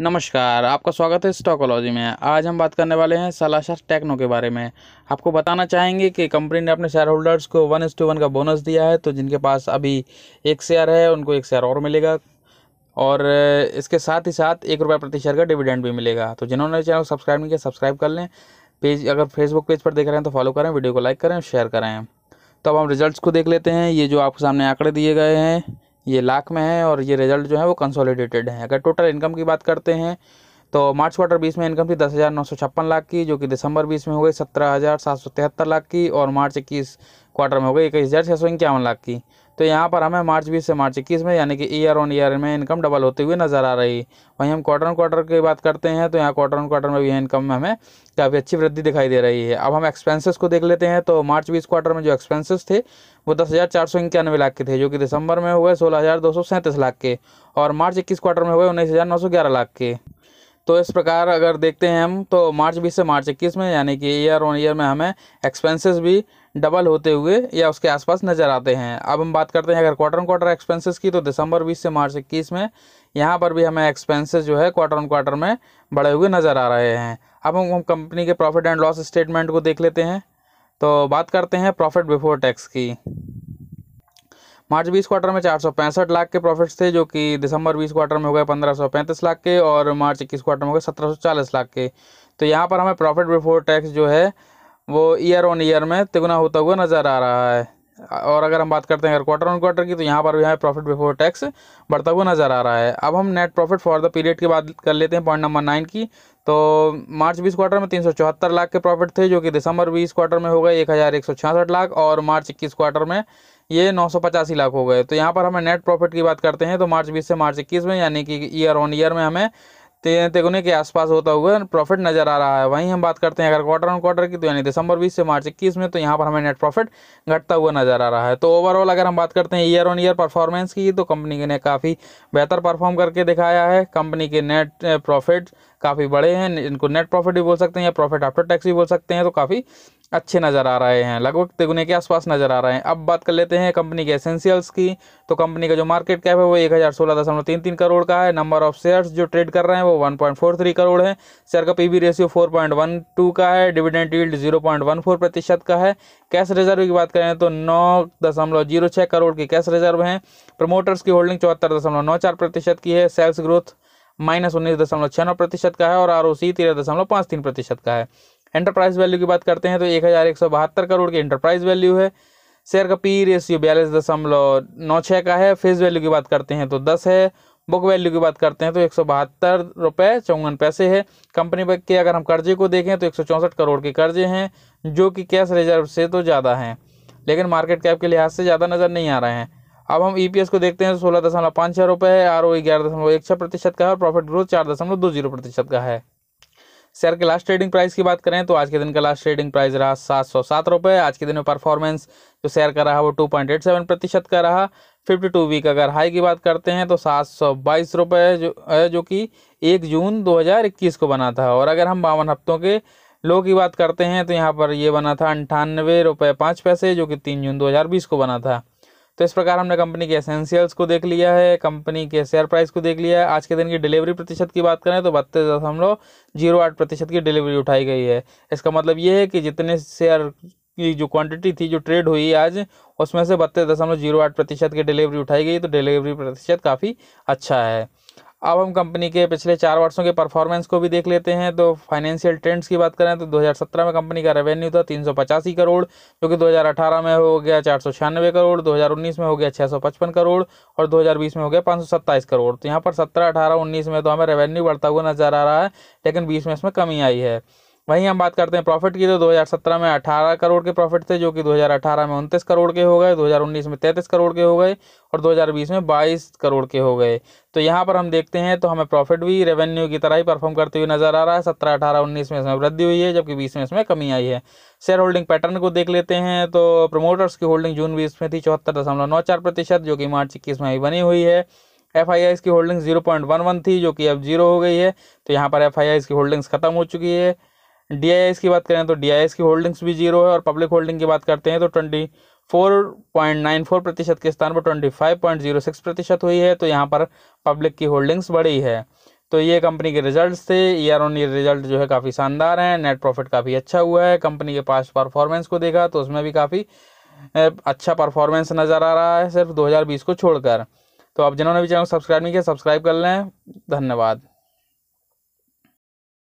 नमस्कार आपका स्वागत है स्टॉकोलॉजी में आज हम बात करने वाले हैं सलाशर टेक्नो के बारे में आपको बताना चाहेंगे कि कंपनी ने अपने शेयर होल्डर्स को वन एस टू वन का बोनस दिया है तो जिनके पास अभी एक शेयर है उनको एक शेयर और मिलेगा और इसके साथ ही साथ एक रुपये प्रति शेयर का डिविडेंड भी मिलेगा तो जिन्होंने चैनल सब्सक्राइब नहीं किया सब्सक्राइब कर लें पेज अगर फेसबुक पेज पर देख रहे हैं तो फॉलो करें वीडियो को लाइक करें शेयर करें तो अब हम रिजल्ट्स को देख लेते हैं ये जो आपके सामने आंकड़े दिए गए हैं ये लाख में है और ये रिजल्ट जो है वो कंसोलिडेटेड है अगर टोटल इनकम की बात करते हैं तो मार्च क्वार्टर बीस में इनकम थी दस हज़ार नौ सौ छप्पन लाख की जो कि दिसंबर बीस में हो गई सत्रह हज़ार सात सौ तिहत्तर लाख की और मार्च इक्कीस क्वार्टर में हो गई इक्कीस हज़ार छः सौ इक्यावन लाख की तो यहाँ पर हमें मार्च बीस से मार्च इक्कीस में यानी कि ईयर ऑन ईयर में इनकम डबल होते हुए नज़र आ रही वहीं हम क्वार्टर ऑन क्वार्टर की बात करते हैं तो यहाँ क्वार्टर ऑन क्वार्टर में भी इनकम में हमें काफ़ी अच्छी वृद्धि दिखाई दे रही है अब हम एक्सपेंसेस को देख लेते हैं तो मार्च बीस क्वार्टर में जो एक्सपेंसेस थे वो दस हज़ार चार सौ इक्यानवे लाख के थे जो कि दिसंबर में हुए सोलह हज़ार दो सौ सैंतीस लाख के और मार्च इक्कीस क्वार्टर में हुए उन्नीस हज़ार नौ सौ ग्यारह लाख के तो इस प्रकार अगर देखते हैं हम तो मार्च बीस से मार्च इक्कीस में यानी कि ईयर ऑन ईयर में हमें एक्सपेंसेस भी डबल होते हुए या उसके आसपास नज़र आते हैं अब हम बात करते हैं अगर क्वार्टर ऑन क्वार्टर एक्सपेंसेस की तो दिसंबर बीस से मार्च इक्कीस में यहाँ पर भी हमें एक्सपेंसेस जो है क्वार्टर ऑन क्वार्टर में बढ़े हुए नज़र आ रहे हैं अब हम, हम कंपनी के प्रॉफिट एंड लॉस स्टेटमेंट को देख लेते हैं तो बात करते हैं प्रॉफिट बिफोर टैक्स की मार्च बीस क्वार्टर में चार लाख के प्रॉफिट थे जो कि दिसंबर बीस क्वार्टर में हो गए पंद्रह लाख के और मार्च इक्कीस क्वार्टर में हो गए सत्रह लाख के तो यहाँ पर हमें प्रॉफिट बिफोर टैक्स जो है वो ईयर ऑन ईयर में तिगुना होता हुआ नज़र आ रहा है और अगर हम बात करते हैं अगर क्वार्टर ऑन क्वार्टर की तो यहाँ पर भी हमें प्रॉफिट बिफोर टैक्स बढ़ता हुआ नज़र आ रहा है अब हम net profit for the period की बात कर लेते हैं पॉइंट नंबर नाइन की तो मार्च बीस क्वार्टर में तीन सौ चौहत्तर लाख के प्रॉफिट थे जो कि दिसंबर बीस क्वार्टर में हो गए एक हज़ार एक सौ छियासठ लाख और मार्च इक्कीस क्वार्टर में ये नौ लाख हो गए तो यहाँ पर हमें नेट प्रॉफिट की बात करते हैं तो मार्च बीस से मार्च इक्कीस में यानी कि ईयर ऑन ईयर में हमें तेरह तेगुने के आसपास होता हुआ प्रॉफिट नजर आ रहा है वहीं हम बात करते हैं अगर क्वार्टर ऑन क्वार्टर की तो यानी दिसंबर 20 से मार्च 21 में तो यहाँ पर हमें नेट प्रॉफिट घटता हुआ नजर आ रहा है तो ओवरऑल अगर हम बात करते हैं ईयर ऑन ईयर परफॉर्मेंस की तो कंपनी ने काफ़ी बेहतर परफॉर्म करके दिखाया है कंपनी के नेट प्रॉफिट काफ़ी बड़े हैं इनको नेट प्रॉफिट भी बोल सकते हैं या प्रॉफिट आफ्टर टैक्स भी बोल सकते हैं तो काफ़ी अच्छे नज़र आ रहे हैं लगभग तिगुने के आसपास नज़र आ रहे हैं अब बात कर लेते हैं कंपनी के एसेंशियल्स की तो कंपनी का जो मार्केट कैप है वो एक हज़ार सोलह दशमलव तीन तीन करोड़ का है नंबर ऑफ शेयर्स जो ट्रेड कर रहे हैं वो one point four three crore है शेयर का P B ratio four point one two का है dividend yield zero point one four प्रतिशत का है कैश रिजर्व की बात करें तो नौ दशमलव जीरो छः करोड़ की कैश रिजर्व है प्रमोटर्स की होल्डिंग चौहत्तर दशमलव नौ चार प्रतिशत की है सेल्स ग्रोथ माइनस उन्नीस दशमलव छः नौ प्रतिशत का है और आर ओ सी तेरह दशमलव पाँच तीन प्रतिशत का है एंटरप्राइज वैल्यू की बात करते हैं तो एक हज़ार एक सौ बहत्तर करोड़ की एंटरप्राइज वैल्यू है शेयर का पी रेशियो बयालीस दशमलव नौ छः का है फेस वैल्यू की बात करते हैं तो दस है बुक वैल्यू की बात करते हैं तो एक सौ बहत्तर रुपये चौवन पैसे है कंपनी के अगर हम कर्जे को देखें तो एक सौ चौंसठ करोड़ के कर्जे हैं जो कि कैश रिजर्व से तो ज़्यादा हैं लेकिन मार्केट कैप के लिहाज से ज़्यादा नज़र नहीं आ रहे हैं अब हम ई e को देखते हैं तो सोलह दशमलव पाँच छः रुपये है आर ओ ग्यारह दशमलव एक छः प्रतिशत का है और प्रॉफिट ग्रोथ चार दशमलव दो जीरो प्रतिशत का है शेयर के लास्ट ट्रेडिंग प्राइस की बात करें तो आज के दिन का लास्ट ट्रेडिंग प्राइस रहा सात सौ सात रुपये आज के दिन में परफॉर्मेंस जो शेयर का रहा वो टू पॉइंट एट सेवन प्रतिशत का रहा फिफ्टी टू वीक अगर हाई की बात करते हैं तो सात सौ बाईस रुपये जो है जो कि एक जून दो हज़ार इक्कीस को बना था और अगर हम बावन हफ्तों के लो की बात करते हैं तो यहाँ पर ये बना था अंठानवे रुपये पाँच पैसे जो कि तीन जून दो हज़ार बीस को बना था तो इस प्रकार हमने कंपनी के एसेंशियल्स को देख लिया है कंपनी के शेयर प्राइस को देख लिया है आज के दिन की डिलीवरी प्रतिशत की बात करें तो बत्तीस दशमलव जीरो आठ प्रतिशत की डिलीवरी उठाई गई है इसका मतलब ये है कि जितने शेयर की जो क्वांटिटी थी जो ट्रेड हुई आज उसमें से बत्तीस दशमलव जीरो आठ प्रतिशत की डिलीवरी उठाई गई तो डिलीवरी प्रतिशत काफ़ी अच्छा है अब हम कंपनी के पिछले चार वर्षों के परफॉर्मेंस को भी देख लेते हैं तो फाइनेंशियल ट्रेंड्स की बात करें तो 2017 में कंपनी का रेवेन्यू था तीन करोड़ जो कि 2018 में हो गया चार करोड़ 2019 में हो गया 655 करोड़ और 2020 में हो गया पाँच करोड़ तो यहाँ पर सत्रह अठारह उन्नीस में तो हमें रेवेन्यू बढ़ता हुआ नजर आ रहा है लेकिन बीस में इसमें कमी आई है वहीं हम बात करते हैं प्रॉफिट की तो 2017 में 18 करोड़ के प्रॉफिट थे जो कि 2018 में उनतीस करोड़ के हो गए 2019 में 33 करोड़ के हो गए और 2020 में 22 करोड़ के हो गए तो यहाँ पर हम देखते हैं तो हमें प्रॉफिट भी रेवेन्यू की तरह ही परफॉर्म करते हुए नज़र आ रहा है सत्रह अठारह उन्नीस में इसमें वृद्धि हुई है जबकि बीस में इसमें कमी आई है शेयर होल्डिंग पैटर्न को देख लेते हैं तो प्रमोटर्स की होल्डिंग जून बीस में थी चौहत्तर प्रतिशत जो कि मार्च इक्कीस में ही बनी हुई है एफ आई की holding zero point one one थी जो कि अब जीरो हो गई है तो यहाँ पर एफ आई की होल्डिंग्स खत्म हो चुकी है डी की बात करें तो डी की होल्डिंग्स भी जीरो है और पब्लिक होल्डिंग की बात करते हैं तो twenty four point nine four प्रतिशत के स्थान पर twenty five point zero six प्रतिशत हुई है तो यहाँ पर पब्लिक की होल्डिंग्स बढ़ी है तो ये कंपनी के रिजल्ट्स थे ईयर ऑन ईयर रिजल्ट जो है काफ़ी शानदार हैं नेट प्रॉफिट काफ़ी अच्छा हुआ है कंपनी के पास परफॉर्मेंस को देखा तो उसमें भी काफ़ी अच्छा परफॉर्मेंस नज़र आ रहा है सिर्फ दो को छोड़कर तो आप जिन्होंने भी चैनल सब्सक्राइब नहीं किया सब्सक्राइब कर लें धन्यवाद